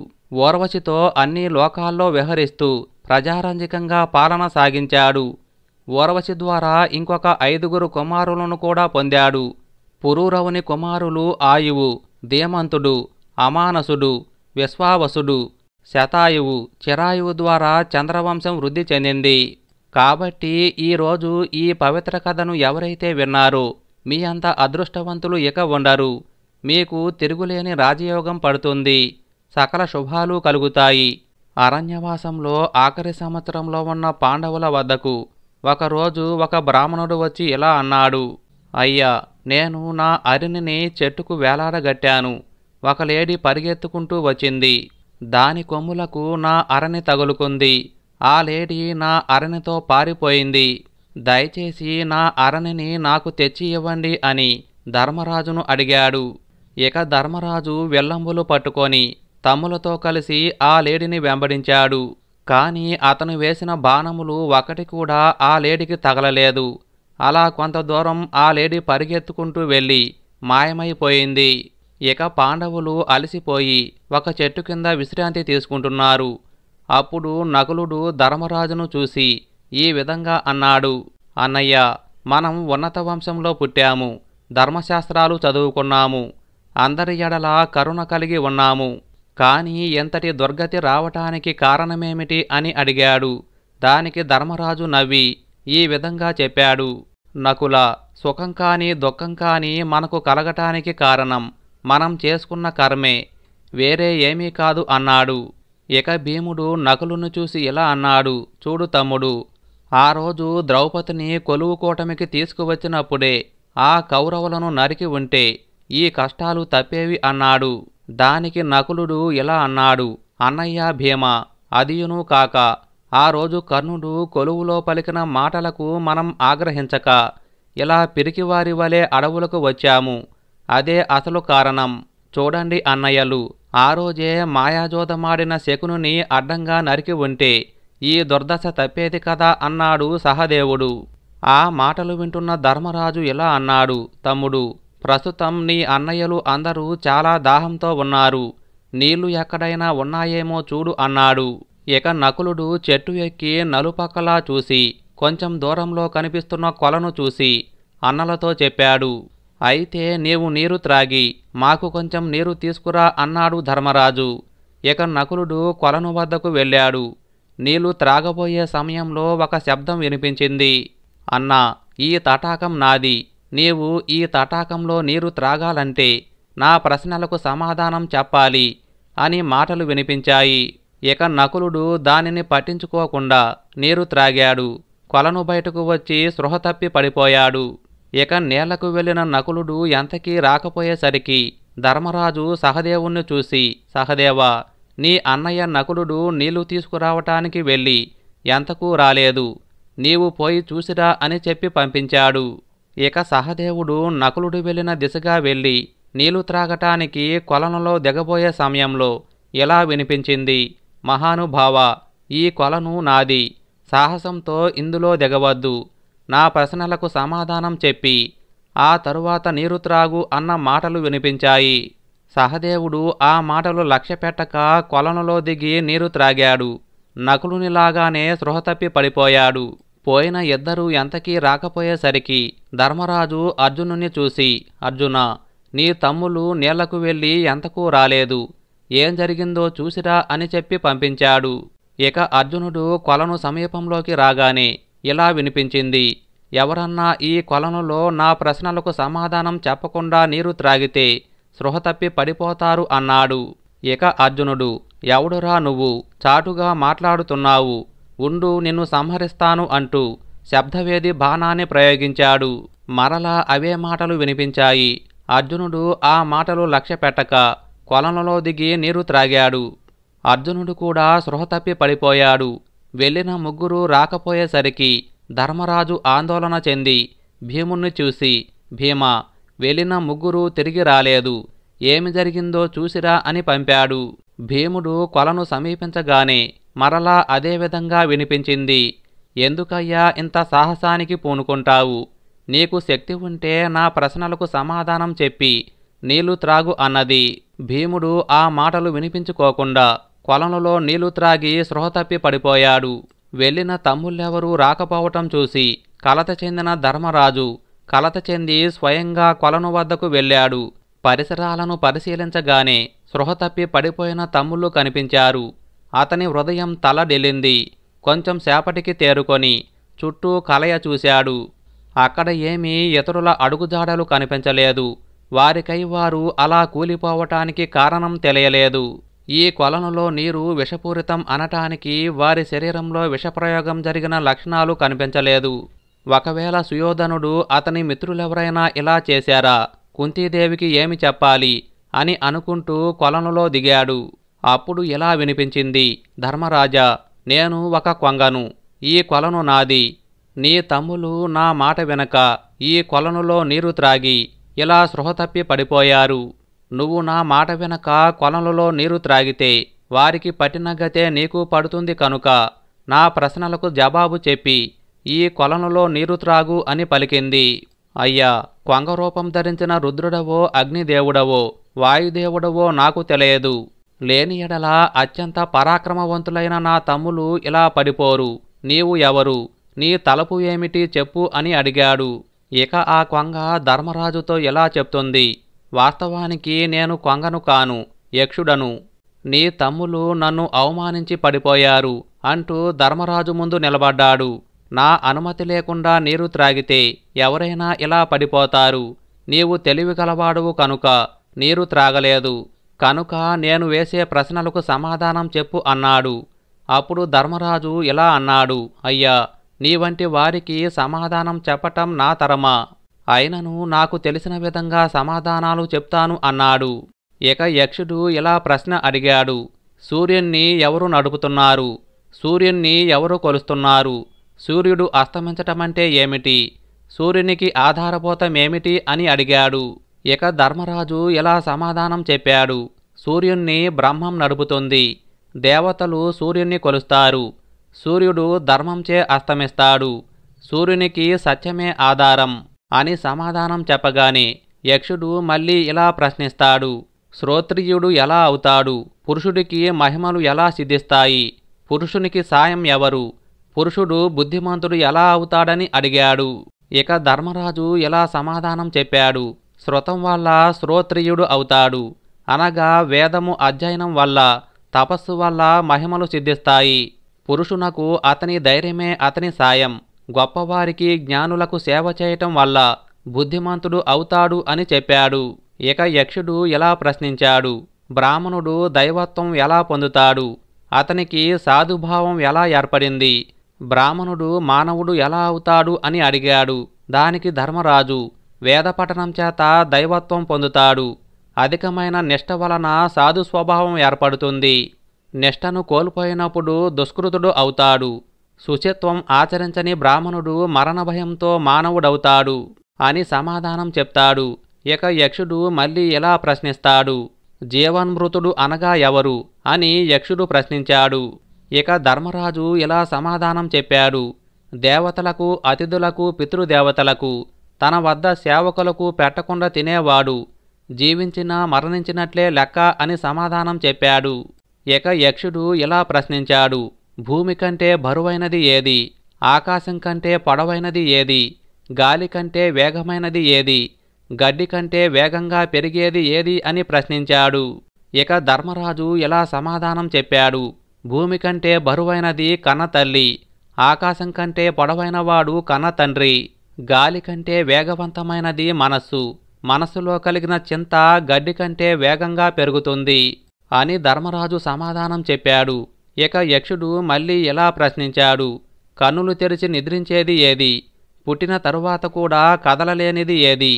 ఊర్వశితో అన్ని లోకాల్లో విహరిస్తూ ప్రజారంజకంగా పాలన సాగించాడు ఊర్వశి ద్వారా ఇంకొక ఐదుగురు కుమారులను కూడా పొందాడు పురూరవుని కుమారులు ఆయువు ధీమంతుడు అమానసుడు విశ్వావసుడు శతాయువు చిరాయువు ద్వారా చంద్రవంశం వృద్ధి చెందింది కాబట్టి ఈరోజు ఈ పవిత్ర కథను ఎవరైతే విన్నారో మీ అంత అదృష్టవంతులు ఇక ఉండరు మీకు తిరుగులేని రాజయోగం పడుతుంది సకల శుభాలు కలుగుతాయి అరణ్యవాసంలో ఆఖరి సంవత్సరంలో ఉన్న పాండవుల వద్దకు ఒకరోజు ఒక బ్రాహ్మణుడు వచ్చి ఇలా అన్నాడు అయ్యా నేను నా అరిణిని చెట్టుకు వేలాడగట్టాను ఒక లేడి పరిగెత్తుకుంటూ వచ్చింది దాని కొమ్ములకు నా అరణి తగులుకుంది ఆ లేడి నా అరణితో పారిపోయింది దయచేసి నా అరణిని నాకు తెచ్చి ఇవ్వండి అని ధర్మరాజును అడిగాడు ఇక ధర్మరాజు వెల్లంబులు పట్టుకొని తమ్ములతో కలిసి ఆ లేడీని వెంబడించాడు కానీ అతను వేసిన బాణములు ఒకటి కూడా ఆ లేడీకి తగలలేదు అలా కొంత దూరం ఆ లేడీ పరిగెత్తుకుంటూ వెళ్ళి మాయమైపోయింది ఇక పాండవులు అలసిపోయి ఒక చెట్టు కింద విశ్రాంతి తీసుకుంటున్నారు అప్పుడు నకులుడు ధర్మరాజును చూసి ఈ విధంగా అన్నాడు అన్నయ్య మనం ఉన్నత వంశంలో పుట్టాము ధర్మశాస్త్రాలు చదువుకున్నాము అందరి ఎడల కరుణ కలిగి ఉన్నాము కానీ ఎంతటి దుర్గతి రావటానికి కారణమేమిటి అని అడిగాడు దానికి ధర్మరాజు నవ్వి ఈ విధంగా చెప్పాడు నకుల సుఖం కానీ దుఃఖం కానీ మనకు కలగటానికి కారణం మనం చేసుకున్న కర్మే వేరే ఏమీ కాదు అన్నాడు ఇక భీముడు నకులును చూసి ఇలా అన్నాడు చూడు తమ్ముడు ఆ రోజు ద్రౌపదిని కొలువు కూటమికి తీసుకువచ్చినప్పుడే ఆ కౌరవులను నరికి ఉంటే ఈ కష్టాలు తప్పేవి అన్నాడు దానికి నకులుడు ఇలా అన్నాడు అన్నయ్య భీమ అదియును కాక ఆ రోజు కర్ణుడు కొలువులో పలికిన మాటలకు మనం ఆగ్రహించక ఇలా పిరికివారి వలె అడవులకు వచ్చాము అదే అసలు కారణం చూడండి అన్నయ్యలు ఆ రోజే మాయాజోదమాడిన శకునుని అడ్డంగా నరికి ఉంటే ఈ దుర్దశ తప్పేది కదా అన్నాడు సహదేవుడు ఆ మాటలు వింటున్న ధర్మరాజు ఇలా అన్నాడు తమ్ముడు ప్రస్తుతం నీ అన్నయ్యలు అందరూ చాలా దాహంతో ఉన్నారు నీళ్లు ఎక్కడైనా ఉన్నాయేమో చూడు అన్నాడు ఇక నకులుడు చెట్టు ఎక్కి నలుపక్కలా చూసి కొంచెం దూరంలో కనిపిస్తున్న కొలను చూసి అన్నలతో చెప్పాడు అయితే నీవు నీరు త్రాగి మాకు కొంచెం నీరు తీసుకురా అన్నాడు ధర్మరాజు ఇక నకులుడు కొలను వద్దకు వెళ్ళాడు నీళ్లు త్రాగబోయే సమయంలో ఒక శబ్దం వినిపించింది అన్నా ఈ తటాకం నాది నీవు ఈ తటాకంలో నీరు త్రాగాలంటే నా ప్రశ్నలకు సమాధానం చెప్పాలి అని మాటలు వినిపించాయి ఇక నకులుడు దానిని పట్టించుకోకుండా నీరు త్రాగాడు కొలను బయటకు వచ్చి స్పృహ తప్పి పడిపోయాడు ఇక నేలకు వెళ్ళిన నకులుడు ఎంతకీ రాకపోయేసరికి ధర్మరాజు సహదేవుణ్ణి చూసి సహదేవా నీ అన్నయ్య నకులుడు నీళ్లు తీసుకురావటానికి వెళ్ళి ఎంతకూ రాలేదు నీవు పోయి చూసిరా అని చెప్పి పంపించాడు ఇక సహదేవుడు నకులుడు వెళ్ళిన దిశగా వెళ్ళి నీళ్లు త్రాగటానికి కొలనులో దిగబోయే సమయంలో ఇలా వినిపించింది మహానుభావ ఈ కొలను నాది సాహసంతో ఇందులో దిగవద్దు నా ప్రశ్నలకు సమాధానం చెప్పి ఆ తరువాత నీరు త్రాగు అన్న మాటలు వినిపించాయి సహదేవుడు ఆ మాటలు లక్ష్యపెట్టక కొలనులో దిగి నీరు త్రాగాడు నకులునిలాగానే సృహతప్పి పడిపోయాడు పోయిన ఇద్దరూ ఎంతకీ రాకపోయేసరికి ధర్మరాజు అర్జునుని చూసి అర్జున నీ తమ్ములు నీళ్లకు వెళ్ళి ఎంతకూ రాలేదు ఏం జరిగిందో చూసిరా అని చెప్పి పంపించాడు ఇక అర్జునుడు కొలను సమీపంలోకి రాగానే ఇలా వినిపించింది ఎవరన్నా ఈ కొలనులో నా ప్రశ్నలకు సమాధానం చెప్పకుండా నీరు త్రాగితే స్పృహ తప్పి పడిపోతారు అన్నాడు ఇక అర్జునుడు ఎవడురా నువ్వు చాటుగా మాట్లాడుతున్నావు ఉండు నిన్ను సంహరిస్తాను అంటూ శబ్దవేది బాణాన్ని ప్రయోగించాడు మరలా అవే మాటలు వినిపించాయి అర్జునుడు ఆ మాటలు లక్ష్య పెట్టక దిగి నీరు త్రాగాడు అర్జునుడు కూడా సృహ తప్పి పడిపోయాడు వెళ్ళిన ముగ్గురు రాకపోయేసరికి ధర్మరాజు ఆందోళన చెంది భీముణ్ణి చూసి భీమా వెళ్ళిన ముగ్గురు తిరిగి రాలేదు ఏమి జరిగిందో చూసిరా అని పంపాడు భీముడు కొలను సమీపించగానే మరలా అదేవిధంగా వినిపించింది ఎందుకయ్యా ఇంత సాహసానికి పూనుకుంటావు నీకు శక్తి ఉంటే నా ప్రశ్నలకు సమాధానం చెప్పి నీళ్లు త్రాగు అన్నది భీముడు ఆ మాటలు వినిపించుకోకుండా కొలనులో నీళ్లు త్రాగి స్పృహ తప్పి పడిపోయాడు వెళ్ళిన తమ్ముళ్ళెవరూ రాకపోవటం చూసి కలత చెందిన ధర్మరాజు కలత చెంది స్వయంగా కొలను వద్దకు వెళ్ళాడు పరిసరాలను పరిశీలించగానే స్పృహ తప్పి పడిపోయిన తమ్ముళ్ళు కనిపించారు అతని హృదయం తలడెలింది కొంచెం సేపటికి తేరుకొని చుట్టూ కలయ చూశాడు అక్కడ ఏమీ ఇతరుల అడుగుజాడలు కనిపించలేదు వారికై వారు అలా కూలిపోవటానికి కారణం తెలియలేదు ఈ కొలనులో నీరు విషపూరితం అనటానికి వారి శరీరంలో విషప్రయోగం జరిగిన లక్షణాలు కనిపించలేదు ఒకవేళ సుయోధనుడు అతని మిత్రులెవరైనా ఇలా చేశారా కుంతీదేవికి ఏమి చెప్పాలి అని అనుకుంటూ కొలనులో దిగాడు అప్పుడు ఇలా వినిపించింది ధర్మరాజా నేను ఒక కొంగను ఈ కొలను నాది నీ తమ్ములు నా మాట వెనక ఈ కొలనులో నీరు త్రాగి ఇలా స్పృహ తప్పి పడిపోయారు నువ్వు నా మాట వెనక కొలనులో నీరు త్రాగితే వారికి పట్టినగతే నీకు పడుతుంది కనుక నా ప్రశ్నలకు జవాబు చెప్పి ఈ కొలనులో నీరు త్రాగు అని పలికింది అయ్యా కొంగ రూపం ధరించిన రుద్రుడవో అగ్నిదేవుడవో వాయుదేవుడవో నాకు తెలియదు లేని ఎడలా అత్యంత పరాక్రమవంతులైన నా తమ్ములు ఇలా పడిపోరు నీవు ఎవరు నీ తలపు ఏమిటి చెప్పు అని అడిగాడు ఇక ఆ కొంగ ధర్మరాజుతో ఇలా చెప్తుంది వాస్తవానికి నేను కొంగను కాను యక్షుడను నీ తమ్ములు నన్ను అవమానించి పడిపోయారు అంటూ ధర్మరాజు ముందు నిలబడ్డాడు నా అనుమతి లేకుండా నీరు త్రాగితే ఎవరైనా ఇలా పడిపోతారు నీవు తెలివి గలవాడువు కనుక నీరు త్రాగలేదు కనుక నేను వేసే ప్రశ్నలకు సమాధానం చెప్పు అన్నాడు అప్పుడు ధర్మరాజు ఇలా అన్నాడు అయ్యా నీ వంటి వారికి సమాధానం చెప్పటం నా తరమా అయినను నాకు తెలిసిన విధంగా సమాధానాలు చెప్తాను అన్నాడు ఇక యక్షుడు ఇలా ప్రశ్న అడిగాడు సూర్యుణ్ణి ఎవరు నడుపుతున్నారు సూర్యుణ్ణి ఎవరు కొలుస్తున్నారు సూర్యుడు అస్తమించటమంటే ఏమిటి సూర్యునికి ఆధారపోతమేమిటి అని అడిగాడు ఇక ధర్మరాజు ఇలా సమాధానం చెప్పాడు సూర్యుణ్ణి బ్రహ్మం నడుపుతుంది దేవతలు సూర్యుణ్ణి కొలుస్తారు సూర్యుడు ధర్మంచే అస్తమిస్తాడు సూర్యునికి సత్యమే ఆధారం అని సమాధానం చెప్పగానే యక్షుడు మళ్ళీ ఇలా ప్రశ్నిస్తాడు శ్రోత్రియుడు ఎలా అవుతాడు పురుషుడికి మహిమలు ఎలా సిద్ధిస్తాయి పురుషునికి సాయం ఎవరు పురుషుడు బుద్ధిమంతుడు ఎలా అవుతాడని అడిగాడు ఇక ధర్మరాజు ఎలా సమాధానం చెప్పాడు శ్రుతం వల్ల శ్రోత్రియుడు అవుతాడు అనగా వేదము అధ్యయనం వల్ల తపస్సు వల్ల మహిమలు సిద్ధిస్తాయి పురుషునకు అతని ధైర్యమే అతని సాయం గొప్పవారికి జ్ఞానులకు సేవ చేయటం వల్ల బుద్ధిమంతుడు అవుతాడు అని చెప్పాడు ఇక యక్షుడు ఎలా ప్రశ్నించాడు బ్రాహ్మణుడు దైవత్వం ఎలా పొందుతాడు అతనికి సాధుభావం ఎలా ఏర్పడింది బ్రాహ్మణుడు మానవుడు ఎలా అవుతాడు అని అడిగాడు దానికి ధర్మరాజు వేదపఠనం చేత దైవత్వం పొందుతాడు అధికమైన నిష్ట వలన సాధు స్వభావం ఏర్పడుతుంది నిష్టను కోల్పోయినప్పుడు దుష్కృతుడు అవుతాడు శుచిత్వం ఆచరించని బ్రాహ్మణుడు మరణ భయంతో మానవుడవుతాడు అని సమాధానం చెప్తాడు ఇక యక్షుడు మళ్ళీ ఇలా ప్రశ్నిస్తాడు జీవన్మృతుడు అనగా ఎవరు అని యక్షుడు ప్రశ్నించాడు ఇక ధర్మరాజు ఇలా సమాధానం చెప్పాడు దేవతలకు అతిథులకు పితృదేవతలకు తన వద్ద సేవకులకు పెట్టకుండా తినేవాడు జీవించినా మరణించినట్లే లెక్క అని సమాధానం చెప్పాడు ఇక యక్షుడు ఇలా ప్రశ్నించాడు భూమి కంటే బరువైనది ఏది ఆకాశం కంటే పొడవైనది ఏది గాలి కంటే వేగమైనది ఏది గడ్డి కంటే వేగంగా పెరిగేది ఏది అని ప్రశ్నించాడు ఇక ధర్మరాజు ఇలా సమాధానం చెప్పాడు భూమి కంటే బరువైనది కన్న తల్లి ఆకాశం కంటే పొడవైనవాడు కన్న తండ్రి గాలి కంటే వేగవంతమైనది మనస్సు మనస్సులో కలిగిన చింత గడ్డి కంటే వేగంగా పెరుగుతుంది అని ధర్మరాజు సమాధానం చెప్పాడు ఇక యక్షుడు మళ్ళీ ఇలా ప్రశ్నించాడు కన్నులు తెరిచి నిద్రించేది ఏది పుట్టిన తరువాత కూడా కదలలేనిది ఏది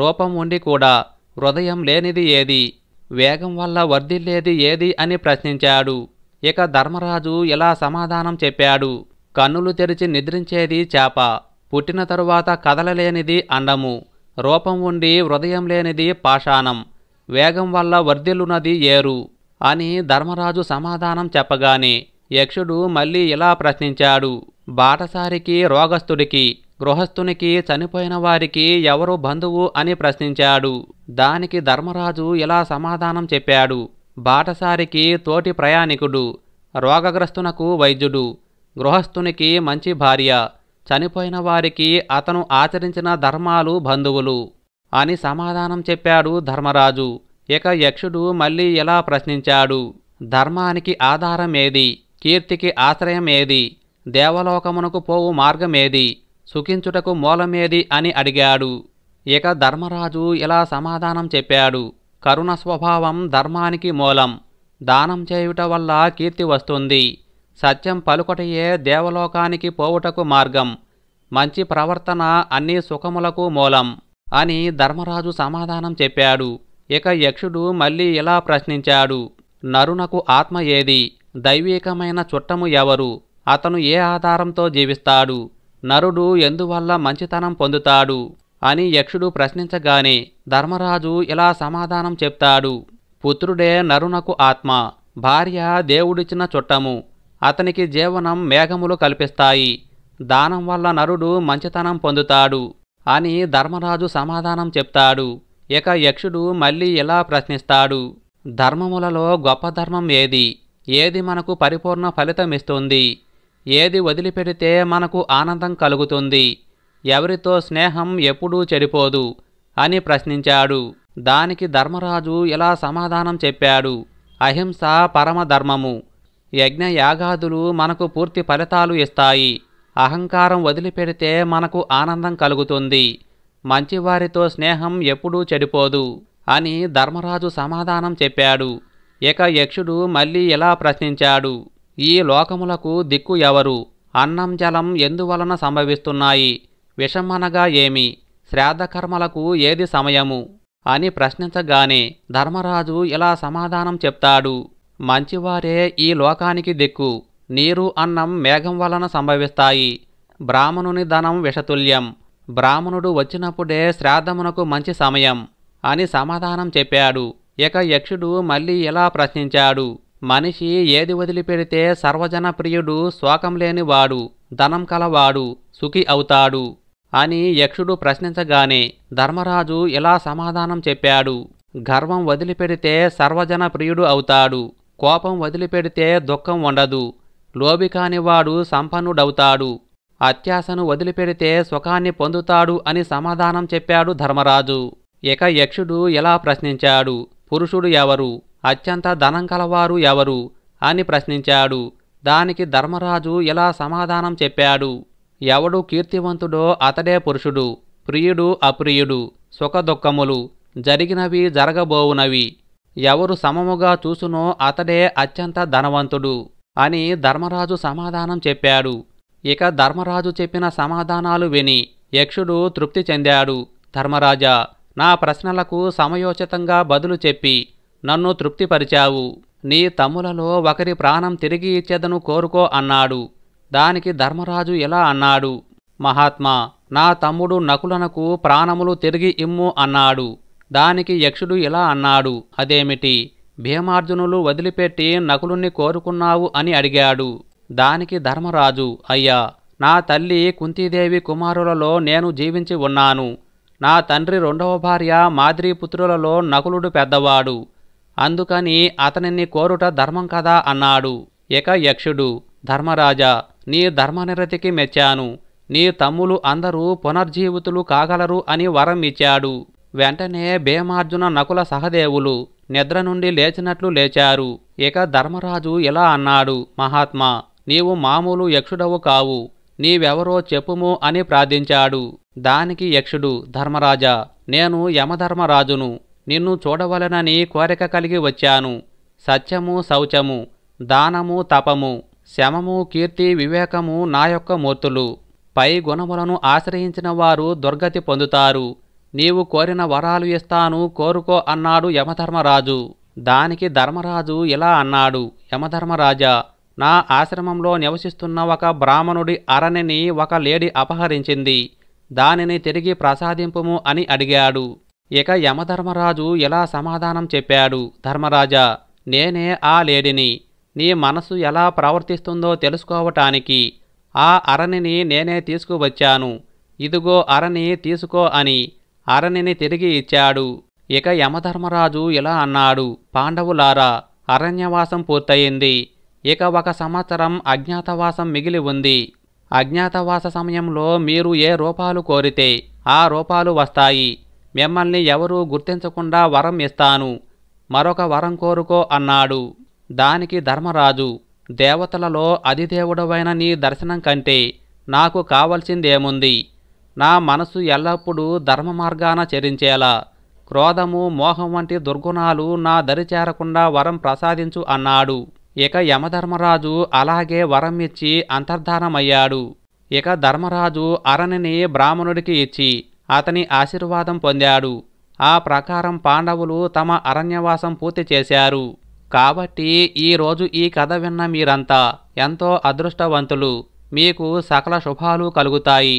రూపం ఉండి కూడా హృదయం లేనిది ఏది వేగం వల్ల వర్ధిల్లేది ఏది అని ప్రశ్నించాడు ఇక ధర్మరాజు ఇలా సమాధానం చెప్పాడు కన్నులు తెరిచి నిద్రించేది చేప పుట్టిన తరువాత కదలలేనిది అండము రూపం ఉండి హృదయం లేనిది పాషాణం వేగం వల్ల వర్ధిల్లునది ఏరు అని ధర్మరాజు సమాధానం చెప్పగానే యక్షుడు మళ్ళీ ఇలా ప్రశ్నించాడు బాటసారికి రోగస్థుడికి గృహస్థునికి చనిపోయిన వారికి ఎవరు బంధువు అని ప్రశ్నించాడు దానికి ధర్మరాజు ఇలా సమాధానం చెప్పాడు బాటసారికి తోటి ప్రయాణికుడు రోగగ్రస్తునకు వైద్యుడు గృహస్థునికి మంచి భార్య చనిపోయిన వారికి అతను ఆచరించిన ధర్మాలు బంధువులు అని సమాధానం చెప్పాడు ధర్మరాజు ఇక యక్షుడు మళ్ళీ ఇలా ప్రశ్నించాడు ధర్మానికి ఆధారం ఏది కీర్తికి ఆశ్రయం ఏది దేవలోకమునకు పోవు మార్గమేది సుఖించుటకు మూలమేది అని అడిగాడు ఇక ధర్మరాజు ఇలా సమాధానం చెప్పాడు కరుణ స్వభావం ధర్మానికి మూలం దానం చేయుట వల్ల కీర్తి వస్తుంది సత్యం పలుకటయే దేవలోకానికి పోవుటకు మార్గం మంచి ప్రవర్తన అన్ని సుఖములకు మూలం అని ధర్మరాజు సమాధానం చెప్పాడు ఇక యక్షుడు మళ్ళీ ఇలా ప్రశ్నించాడు నరునకు ఆత్మ ఏది దైవీకమైన చుట్టము ఎవరు అతను ఏ ఆధారంతో జీవిస్తాడు నరుడు ఎందువల్ల మంచితనం పొందుతాడు అని యక్షుడు ప్రశ్నించగానే ధర్మరాజు ఇలా సమాధానం చెప్తాడు పుత్రుడే నరునకు ఆత్మ భార్య దేవుడిచ్చిన చుట్టము అతనికి జీవనం మేఘములు కల్పిస్తాయి దానం వల్ల నరుడు మంచితనం పొందుతాడు అని ధర్మరాజు సమాధానం చెప్తాడు ఇక యక్షుడు మళ్ళీ ఇలా ప్రశ్నిస్తాడు ధర్మములలో గొప్ప ధర్మం ఏది ఏది మనకు పరిపూర్ణ ఫలితమిస్తుంది ఏది వదిలిపెడితే మనకు ఆనందం కలుగుతుంది ఎవరితో స్నేహం ఎప్పుడూ చెడిపోదు అని ప్రశ్నించాడు దానికి ధర్మరాజు ఇలా సమాధానం చెప్పాడు అహింస పరమధర్మము యజ్ఞయాగాదులు మనకు పూర్తి ఫలితాలు ఇస్తాయి అహంకారం వదిలిపెడితే మనకు ఆనందం కలుగుతుంది మంచివారితో స్నేహం ఎప్పుడూ చెడిపోదు అని ధర్మరాజు సమాధానం చెప్పాడు ఇక యక్షుడు మళ్ళీ ఇలా ప్రశ్నించాడు ఈ లోకములకు దిక్కు ఎవరు అన్నం జలం ఎందువలన సంభవిస్తున్నాయి విషమనగా ఏమి శ్రాద్ధకర్మలకు ఏది సమయము అని ప్రశ్నించగానే ధర్మరాజు ఇలా సమాధానం చెప్తాడు మంచివారే ఈ లోకానికి దిక్కు నీరు అన్నం మేఘం వలన సంభవిస్తాయి బ్రాహ్మణుని ధనం విషతుల్యం బ్రాహ్మణుడు వచ్చినప్పుడే శ్రాద్ధమునకు మంచి సమయం అని సమాధానం చెప్పాడు ఇక యక్షుడు మళ్ళీ ఇలా ప్రశ్నించాడు మనిషి ఏది వదిలిపెడితే సర్వజన ప్రియుడు శోకం లేనివాడు ధనం కలవాడు సుఖి అవుతాడు అని యక్షుడు ప్రశ్నించగానే ధర్మరాజు ఇలా సమాధానం చెప్పాడు గర్వం వదిలిపెడితే సర్వజన ప్రియుడు అవుతాడు కోపం వదిలిపెడితే దుఃఖం ఉండదు లోబి సంపన్నుడవుతాడు అత్యాశను వదిలిపెడితే సుఖాన్ని పొందుతాడు అని సమాధానం చెప్పాడు ధర్మరాజు ఇక యక్షుడు ఎలా ప్రశ్నించాడు పురుషుడు ఎవరు అత్యంత ధనం కలవారు ఎవరు అని ప్రశ్నించాడు దానికి ధర్మరాజు ఇలా సమాధానం చెప్పాడు ఎవడు కీర్తివంతుడో అతడే పురుషుడు ప్రియుడు అప్రియుడు సుఖదుఖములు జరిగినవి జరగబోవునవి ఎవరు సమముగా చూసునో అతడే అత్యంత ధనవంతుడు అని ధర్మరాజు సమాధానం చెప్పాడు ఇక ధర్మరాజు చెప్పిన సమాధానాలు విని యక్షుడు తృప్తి చెందాడు ధర్మరాజా నా ప్రశ్నలకు సమయోచితంగా బదులు చెప్పి నన్ను తృప్తిపరిచావు నీ తమ్ములలో ఒకరి ప్రాణం తిరిగి ఇచ్చేదను కోరుకో అన్నాడు దానికి ధర్మరాజు ఎలా అన్నాడు మహాత్మా నా తమ్ముడు నకులనకు ప్రాణములు తిరిగి ఇమ్ము అన్నాడు దానికి యక్షుడు ఇలా అన్నాడు అదేమిటి భీమార్జునులు వదిలిపెట్టి నకులుణ్ణి కోరుకున్నావు అని అడిగాడు దానికి ధర్మరాజు అయ్యా నా తల్లి కుంతీదేవి కుమారులలో నేను జీవించి ఉన్నాను నా తండ్రి రెండవ భార్య పుత్రులలో నకులుడు పెద్దవాడు అందుకని అతనిని కోరుట ధర్మం కదా అన్నాడు ఇక యక్షుడు ధర్మరాజా నీ ధర్మనిరతికి మెచ్చాను నీ తమ్ములు అందరూ పునర్జీవితులు కాగలరు అని వరం ఇచ్చాడు వెంటనే భీమార్జున నకుల సహదేవులు నిద్ర నుండి లేచినట్లు లేచారు ఇక ధర్మరాజు ఇలా అన్నాడు మహాత్మా నీవు మామూలు యక్షుడవు కావు నీవెవరో చెప్పుము అని ప్రార్థించాడు దానికి యక్షుడు ధర్మరాజా నేను యమధర్మరాజును నిన్ను చూడవలనని కోరిక కలిగి వచ్చాను సత్యము శౌచము దానము తపము శమము కీర్తి వివేకము నా యొక్క మూర్తులు పై గుణములను ఆశ్రయించిన వారు దుర్గతి పొందుతారు నీవు కోరిన వరాలు ఇస్తాను కోరుకో అన్నాడు యమధర్మరాజు దానికి ధర్మరాజు ఇలా అన్నాడు యమధర్మరాజా నా ఆశ్రమంలో నివసిస్తున్న ఒక బ్రాహ్మణుడి అరణిని ఒక లేడి అపహరించింది దానిని తిరిగి ప్రసాదింపుము అని అడిగాడు ఇక యమధర్మరాజు ఇలా సమాధానం చెప్పాడు ధర్మరాజా నేనే ఆ లేడిని నీ మనసు ఎలా ప్రవర్తిస్తుందో తెలుసుకోవటానికి ఆ అరణిని నేనే తీసుకువచ్చాను ఇదిగో అరణి తీసుకో అని అరణిని తిరిగి ఇచ్చాడు ఇక యమధర్మరాజు ఇలా అన్నాడు పాండవులారా అరణ్యవాసం పూర్తయింది ఇక ఒక సంవత్సరం అజ్ఞాతవాసం మిగిలి ఉంది అజ్ఞాతవాస సమయంలో మీరు ఏ రూపాలు కోరితే ఆ రూపాలు వస్తాయి మిమ్మల్ని ఎవరూ గుర్తించకుండా వరం ఇస్తాను మరొక వరం కోరుకో అన్నాడు దానికి ధర్మరాజు దేవతలలో అధిదేవుడవైన నీ దర్శనం కంటే నాకు కావలసిందేముంది నా మనసు ఎల్లప్పుడూ ధర్మ మార్గాన చరించేలా క్రోధము మోహం వంటి దుర్గుణాలు నా దరి చేరకుండా వరం ప్రసాదించు అన్నాడు ఇక యమధర్మరాజు అలాగే వరం ఇచ్చి అంతర్ధానమయ్యాడు ఇక ధర్మరాజు అరణిని బ్రాహ్మణుడికి ఇచ్చి అతని ఆశీర్వాదం పొందాడు ఆ ప్రకారం పాండవులు తమ అరణ్యవాసం పూర్తి చేశారు కాబట్టి ఈరోజు ఈ కథ విన్న మీరంతా ఎంతో అదృష్టవంతులు మీకు సకల శుభాలు కలుగుతాయి